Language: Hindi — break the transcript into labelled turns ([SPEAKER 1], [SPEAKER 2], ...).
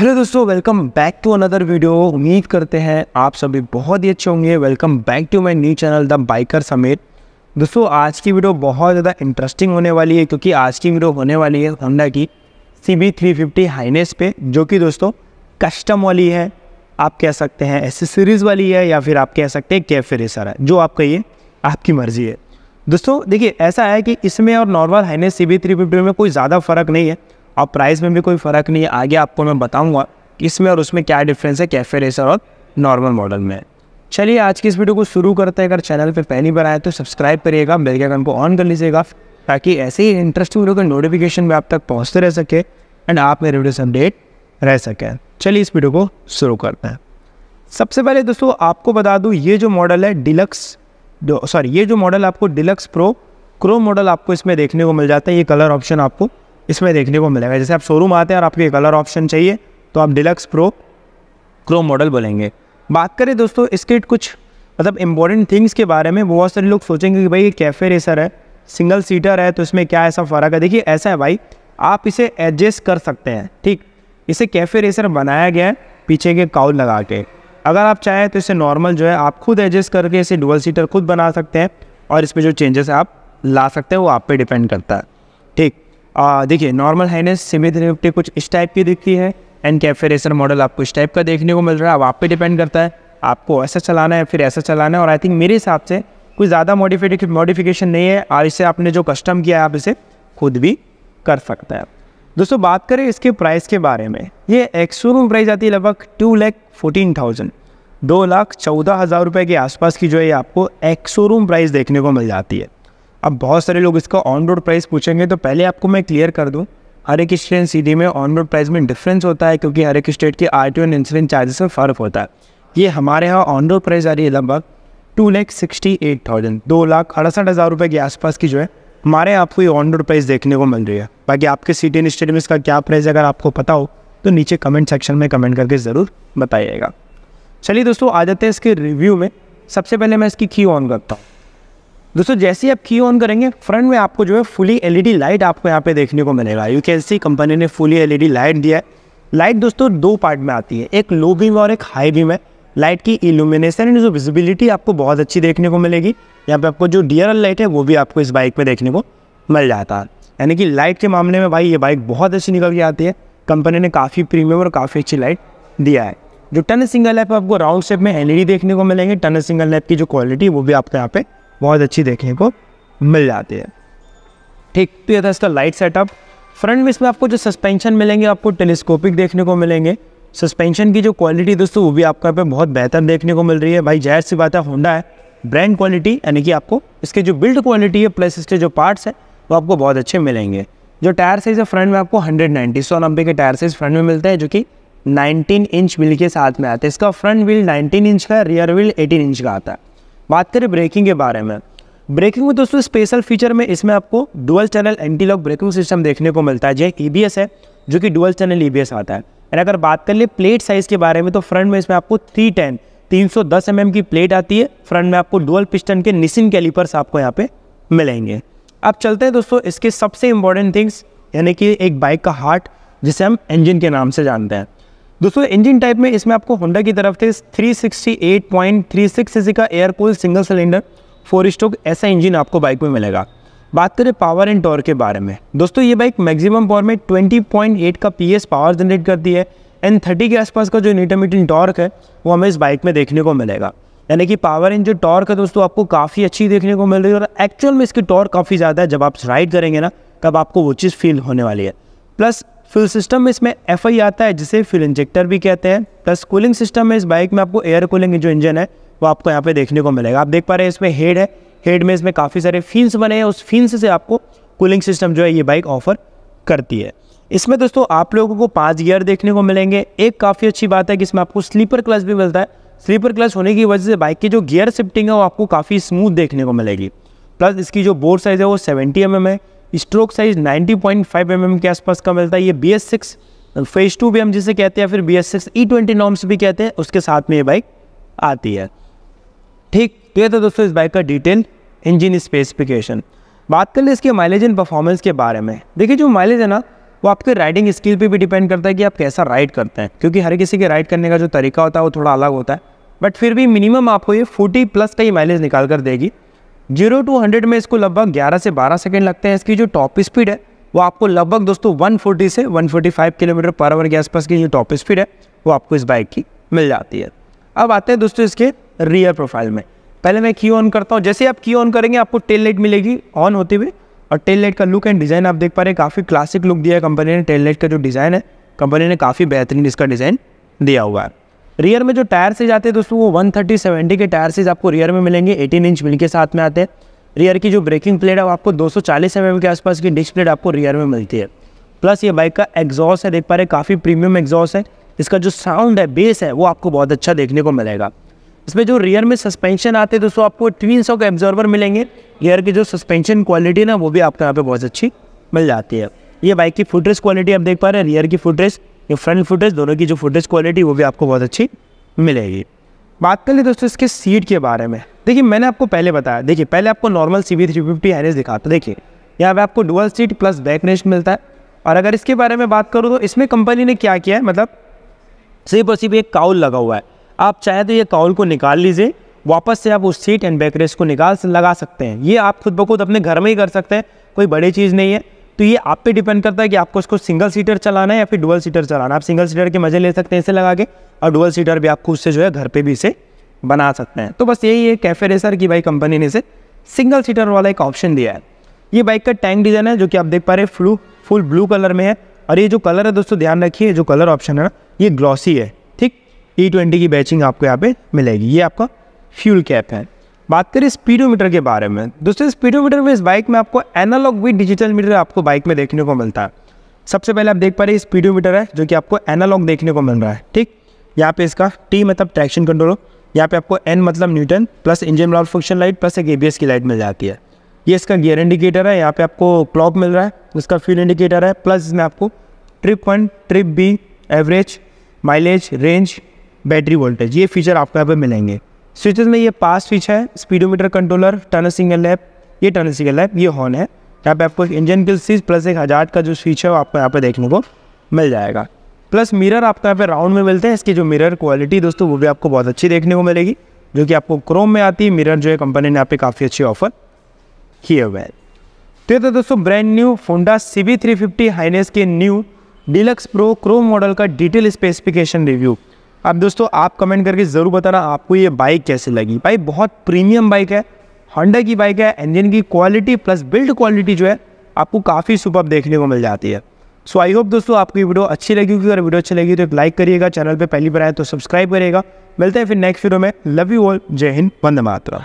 [SPEAKER 1] हेलो दोस्तों welcome back to another video उम्मीद करते हैं आप सभी बहुत ही अच्छे होंगे welcome back to my new channel the biker समेत दोस्तों आज की वीडियो बहुत ज़्यादा इंटरेस्टिंग होने वाली है क्योंकि आज की वीडियो होने वाली है होंडा की C B three fifty Highness पे जो कि दोस्तों कस्टम वाली है आप कह सकते हैं एसेसरीज़ वाली है या फिर आप कह सकते हैं कैफे रेसर है जो आप कहिए आपकी मर्ज़ी है दोस्तों देखिए ऐसा है कि इसमें और normal Highness C B three fifty में कोई ज़्यादा फ़र्क नहीं है और प्राइस में भी कोई फ़र्क नहीं है आगे आपको मैं बताऊँगा इसमें और उसमें क्या डिफरेंस है कैफ़े रेसर और नॉर्मल मॉडल में चलिए आज की इस वीडियो को शुरू करते हैं अगर चैनल पर पहली बार आए तो सब्सक्राइब करिएगा बेल के आइकन को ऑन कर लीजिएगा ताकि ऐसे ही इंटरेस्टिंग वीडियो का नोटिफिकेशन में आप तक पहुँचते रह सके एंड आप मेरे वीडियो से अपडेट रह सकें चलिए इस वीडियो को शुरू करते हैं सबसे पहले दोस्तों आपको बता दूँ ये जो मॉडल है डिलक्स सॉरी ये जो मॉडल आपको डिलक्स प्रो क्रो मॉडल आपको इसमें देखने को मिल जाता है ये कलर ऑप्शन आपको इसमें देखने को मिलेगा जैसे आप शोरूम आते हैं और आपके कलर ऑप्शन चाहिए तो आप डिलक्स प्रो क्रोम मॉडल बोलेंगे बात करें दोस्तों इसके कुछ मतलब इंपॉर्टेंट थिंग्स के बारे में बहुत सारे लोग सोचेंगे कि भाई ये कैफ़े रेसर है सिंगल सीटर है तो इसमें क्या ऐसा फ़र्क है देखिए ऐसा है भाई आप इसे एडजस्ट कर सकते हैं ठीक इसे कैफ़े रेसर बनाया गया है पीछे के काउल लगा के अगर आप चाहें तो इसे नॉर्मल जो है आप खुद एडजस्ट करके इसे डुअल सीटर खुद बना सकते हैं और इसमें जो चेंजेस आप ला सकते हैं वो आप पे डिपेंड करता है ठीक देखिए नॉर्मल हाइनेस सीमित निपटी कुछ इस टाइप की दिखती है एंड कैफेसर मॉडल आपको इस टाइप का देखने को मिल रहा है अब आप पे डिपेंड करता है आपको ऐसा चलाना है फिर ऐसा चलाना है और आई थिंक मेरे हिसाब से कोई ज़्यादा मॉडिफिक मॉडिफिकेशन नहीं है और इसे आपने जो कस्टम किया है आप इसे खुद भी कर सकते हैं दोस्तों बात करें इसके प्राइस के बारे में ये एक रूम प्राइस आती है लगभग टू लैख फोर्टीन थाउजेंड दो लाख चौदह हज़ार रुपये के आसपास की जो है आपको एक रूम प्राइस देखने को मिल जाती है अब बहुत सारे लोग इसका ऑन रोड प्राइस पूछेंगे तो पहले आपको मैं क्लियर कर दूँ हर एक स्टेट सी में ऑन रोड प्राइस में डिफरेंस होता है क्योंकि हर एक स्टेट के R T and insurance charges में फ़र्क होता है ये हमारे यहाँ ऑन रोड प्राइस आ रही है लगभग two lakh sixty eight thousand दो लाख अड़सठ हज़ार रुपये के आसपास की जो है हमारे यहाँ आपको ये ऑन रोड प्राइस देखने को मिल रही है बाकी आपके सिटी एंड स्टेट में इसका क्या प्राइस अगर आपको पता हो तो नीचे कमेंट सेक्शन में कमेंट करके ज़रूर बताइएगा चलिए दोस्तों आ जाते हैं इसके रिव्यू में सबसे पहले मैं इसकी की ऑन करता हूँ दोस्तों जैसे ही आप की ऑन करेंगे फ्रंट में आपको जो है फुली एलईडी लाइट आपको यहाँ पे देखने को मिलेगा यू कैन सी कंपनी ने फुली एलईडी लाइट दिया है लाइट दोस्तों दो पार्ट में आती है एक लो बीम और एक हाई बीम है लाइट की इल्यूमिनेशन एंड जो विजिबिलिटी आपको बहुत अच्छी देखने को मिलेगी यहाँ पे आपको जो डी लाइट है वो भी आपको इस बाइक में देखने को मिल जाता है यानी कि लाइट के मामले में भाई ये बाइक बहुत अच्छी निकल के आती है कंपनी ने काफ़ी प्रीमियम और काफ़ी अच्छी लाइट दिया है जो टन सिंगल लैप आपको राउंड शेप में एलईडी e देखने को मिलेंगे टन सिंगल लैप की जो क्वालिटी वो भी आपको यहाँ पे बहुत अच्छी देखने को मिल जाती है ठीक तो ये था इसका लाइट सेटअप फ्रंट में इसमें आपको जो सस्पेंशन मिलेंगे आपको टेलीस्कोपिक देखने को मिलेंगे सस्पेंशन की जो क्वालिटी दोस्तों वो भी आपको यहाँ पे बहुत बेहतर देखने को मिल रही है भाई जाहिर सी बात है होंडा है ब्रांड क्वालिटी यानी कि आपको इसके जो बिल्ड क्वालिटी है प्लस इसके जो पार्ट्स है वो आपको बहुत अच्छे मिलेंगे जो टायर साइज़ है फ्रंट में आपको हंड्रेड नाइन्टी सौ नब्बे के टायर साइज़ फ्रंट में मिलते हैं जो कि 19 इंच व्हील के साथ में आते हैं इसका फ्रंट व्हील 19 इंच का रियर व्हील 18 इंच का आता है बात करें ब्रेकिंग के बारे में ब्रेकिंग में दोस्तों स्पेशल फीचर में इसमें आपको dual channel anti lock braking system देखने को मिलता है जो ई e है जो कि डुअल चैनल ई आता है एंड अगर बात कर ले प्लेट साइज़ के बारे में तो फ्रंट में इसमें आपको थ्री टेन तीन सौ दस एम एम की प्लेट आती है फ्रंट में आपको डुअल पिस्टन के निसिन कैलिपर्स आपको यहाँ पे मिलेंगे अब चलते हैं दोस्तों इसके सबसे इंपॉर्टेंट थिंग्स यानी कि एक बाइक का हार्ट जिसे हम इंजन के नाम से जानते हैं दोस्तों इंजन टाइप में इसमें आपको होंडा की तरफ से 368.36 सीसी का air cool single cylinder four stroke ऐसा इंजन आपको बाइक में मिलेगा बात करें पावर एंड टॉर्क के बारे में दोस्तों ये बाइक मैक्सिमम पावर में 20.8 का पीएस पावर जनरेट करती है एंड 30 के आसपास का जो इंटरमीडियन टॉर्क है वो हमें इस बाइक में देखने को मिलेगा यानी कि पावर एंड जो टॉर्क है दोस्तों आपको काफ़ी अच्छी देखने को मिल रही है और एक्चुअल में इसकी टॉर्क काफ़ी ज़्यादा है जब आप राइड करेंगे ना तब आपको वो चीज़ फील होने वाली है प्लस फ्यूल सिस्टम में इसमें एफ आता है जिसे फ्यूल इंजेक्टर भी कहते हैं प्लस कूलिंग सिस्टम में इस बाइक में आपको एयर कूलिंग जो इंजन है वो आपको यहाँ पे देखने को मिलेगा आप देख पा रहे हैं इसमें हेड है हेड में इसमें काफ़ी सारे फील्स बने हैं उस फील्स से आपको कूलिंग सिस्टम जो है ये बाइक ऑफर करती है इसमें दोस्तों आप लोगों को पाँच गियर देखने को मिलेंगे एक काफ़ी अच्छी बात है कि इसमें आपको स्लीपर क्लच भी मिलता है स्लीपर क्लच होने की वजह से बाइक की जो गियर शिफ्टिंग है वो आपको काफ़ी स्मूथ देखने को मिलेगी प्लस इसकी जो बोर्ड साइज़ है वो सेवेंटी एम है स्ट्रोक साइज 90.5 पॉइंट mm के आसपास का मिलता है ये B S six phase two भी हम जिसे कहते हैं फिर B S six E twenty norms भी कहते हैं उसके साथ में ये बाइक आती है ठीक तो ये था दोस्तों इस बाइक का डिटेल इंजन स्पेसिफिकेशन बात कर ले इसके माइलेज एंड परफॉर्मेंस के बारे में देखिए जो माइलेज है ना वो आपके राइडिंग स्किल पे भी डिपेंड करता है कि आप कैसा राइड करते हैं क्योंकि हर किसी के राइड करने का जो तरीका होता है वो थोड़ा अलग होता है बट फिर भी मिनिमम आपको ये 40 प्लस का ही माइलेज निकाल कर देगी जीरो टू हंड्रेड में इसको लगभग ग्यारह से बारह सेकेंड लगते हैं इसकी जो टॉप स्पीड है वो आपको लगभग दोस्तों 140 से 145 किलोमीटर पर आवर के आसपास की जो टॉप स्पीड है वो आपको इस बाइक की मिल जाती है अब आते हैं दोस्तों इसके रियर प्रोफाइल में पहले मैं की ऑन करता हूँ जैसे आप की ऑन करेंगे आपको टेल लाइट मिलेगी ऑन होते हुए और टेल लाइट का लुक एंड डिज़ाइन आप देख पा रहे हैं काफ़ी क्लासिक लुक दिया है कंपनी ने टेल लाइट का जो डिज़ाइन है कंपनी ने काफ़ी बेहतरीन इसका डिज़ाइन दिया हुआ है रियर में जो टायर से जाते हैं दोस्तों वो वन थर्टी सेवेंटी के टायर से आपको रियर में मिलेंगे एटीन इंच मिल के साथ में आते हैं रियर की जो ब्रेकिंग प्लेट है वो आपको दो सौ चालीस एम के आसपास की डिस्क प्लेट आपको रियर में मिलती है प्लस ये बाइक का एग्जॉस है देख पा रहे काफ़ी प्रीमियम एग्जॉस है इसका जो साउंड है बेस है वो आपको बहुत अच्छा देखने को मिलेगा इसमें जो रियर में सस्पेंशन आते हैं दोस्तों आपको ट्वीन सौ के एब्जॉर्वर मिलेंगे रियर की जो सस्पेंशन क्वालिटी ना वो भी आपको यहाँ पर बहुत अच्छी मिल जाती है ये बाइक की फुटरेस क्वालिटी आप देख पा रहे हैं रियर की फुटरेस ये फ्रंट फुटेज दोनों की जो फुटेज क्वालिटी वो भी आपको बहुत अच्छी मिलेगी बात कर ले दोस्तों इसके सीट के बारे में देखिए मैंने आपको पहले बताया देखिए पहले आपको normal C V three fifty हैरिस दिखाता देखिए यहाँ पे आपको dual seat plus back rest मिलता है और अगर इसके बारे में बात करूँ तो इसमें कंपनी ने क्या किया है मतलब सिर्फ और सिर्फ एक काउल लगा हुआ है आप चाहे तो ये काउल को निकाल लीजिए वापस से आप उस सीट एंड बैक रेस्ट को निकाल लगा सकते हैं ये आप खुद ब खुद अपने घर में ही कर सकते हैं कोई बड़ी चीज़ नहीं है तो ये आप पे डिपेंड करता है कि आपको इसको सिंगल सीटर चलाना है या फिर डुअल सीटर चलाना आप सिंगल सीटर के मज़े ले सकते हैं इसे लगा के और डुअल सीटर भी आपको उससे जो है घर पर भी इसे बना सकते हैं तो बस यही है कैफे रेसर की भाई कंपनी ने इसे सिंगल सीटर वाला एक ऑप्शन दिया है ये बाइक का टैंक डिज़ाइन है जो कि आप देख पा रहे हैं फ्लू फुल ब्लू कलर में है और ये जो कलर है दोस्तों ध्यान रखिए जो कलर ऑप्शन है ना ये ग्लॉसी है ठीक ई e ट्वेंटी की बैचिंग आपको यहाँ पे मिलेगी ये आपका फ्यूल कैप है बात करें स्पीडोमीटर के बारे में दोस्तों स्पीडोमीटर में इस बाइक में आपको एनालॉग भी डिजिटल मीटर आपको बाइक में देखने को मिलता है सबसे पहले आप देख पा रहे स्पीडोमीटर है जो कि आपको एनालॉग देखने को मिल रहा है ठीक यहाँ पे इसका टी मतलब ट्रैक्शन कंट्रोल यहाँ पे आपको एन मतलब neutral plus engine malfunction light plus एक एबीएस की लाइट मिल जाती है ये इसका गियर इंडिकेटर है यहाँ पे आपको क्लॉक मिल रहा है उसका फ्यूल इंडिकेटर है प्लस इसमें आपको trip one trip B average mileage range battery voltage ये फीचर आपको यहाँ पर मिलेंगे स्विचेज में ये पास स्विच है speedometer controller turn signal lamp ये टर्न सिंगल लैप ये हॉर्न है यहाँ पे आपको इंजन के स्विच प्लस एक हज़ार का जो स्विच है वो आपको यहाँ पे देखने को मिल जाएगा प्लस मिरर आपको यहाँ पे राउंड में मिलते हैं इसकी जो मिरर क्वालिटी दोस्तों वो भी आपको बहुत अच्छी देखने को मिलेगी जो कि आपको क्रोम में आती है मिरर जो है कंपनी ने यहाँ पे काफ़ी अच्छी ऑफर किए हुए हैं तो ये तो दोस्तों brand new Honda C B three fifty के new deluxe pro chrome model का डिटेल स्पेसिफिकेशन रिव्यू अब दोस्तों आप कमेंट करके ज़रूर बताना आपको ये बाइक कैसे लगी भाई बहुत प्रीमियम बाइक है होंडा की बाइक है इंजन की क्वालिटी प्लस बिल्ड क्वालिटी जो है आपको काफ़ी सुपर देखने को मिल जाती है सो आई होप दोस्तों आपको ये वीडियो अच्छी लगी होगी अगर वीडियो अच्छी लगी तो एक लाइक करिएगा चैनल पर पहली बार आए तो सब्सक्राइब करिएगा मिलते हैं फिर नेक्स्ट वीडियो में लव यू ऑल जय हिंद वंदे मात्रा